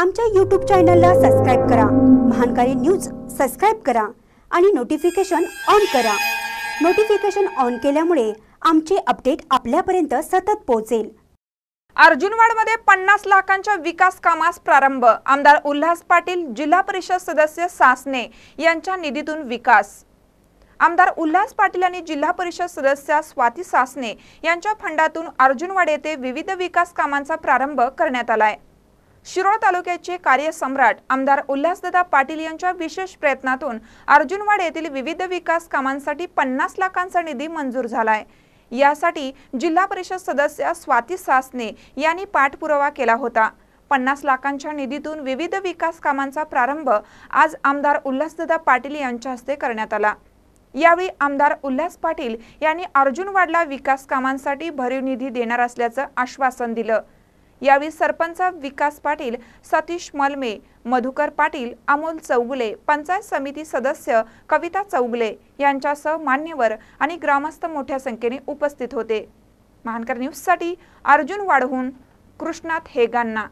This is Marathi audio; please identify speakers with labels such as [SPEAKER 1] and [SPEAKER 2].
[SPEAKER 1] आमच्या यूट्यूब चॅनलला सबस्क्राईब करा महानकारी न्यूज सबस्क्राईब करा आणि नोटिफिकेशन ऑन करा नोटिफिकेशन ऑन केल्यामुळे आमचे अपडेट
[SPEAKER 2] आपल्यापर्यंत सतत पोहोचेल अर्जुनवाडमध्ये पन्नास लाखांच्या विकास कामास प्रारंभ आमदार उल्हास पाटील जिल्हा परिषद सदस्य सासने यांच्या निधीतून विकास आमदार उल्हास पाटील आणि जिल्हा परिषद सदस्य स्वाती सासने यांच्या फंडातून अर्जुनवाड येथे विविध विकास कामांचा प्रारंभ करण्यात आला आहे शिरोळ तालुक्याचे कार्यसम्राट आमदार उल्हासदा पाटील यांच्या विशेष प्रयत्नातून अर्जुनवाड येथील विविध विकास कामांसाठी पन्नास लाखांचा निधी मंजूर झालाय यासाठी जिल्हा परिषद सदस्य स्वाती सासने यांनी पाठपुरावा केला होता पन्नास लाखांच्या निधीतून विविध विकास कामांचा प्रारंभ आज आमदार उल्हासदा पाटील यांच्या हस्ते करण्यात आला यावेळी आमदार उल्हास पाटील यांनी अर्जुनवाडला विकास कामांसाठी भरीव निधी देणार असल्याचं आश्वासन दिलं यावेळी सरपंच विकास पाटील सतीश मलमे मधुकर पाटील अमोल चौगुले पंचायत समिती सदस्य कविता चौगुले यांच्यासह मान्यवर आणि ग्रामस्थ मोठ्या संख्येने उपस्थित होते महानकर न्यूजसाठी अर्जुन वाढहून कृष्णात हेगांना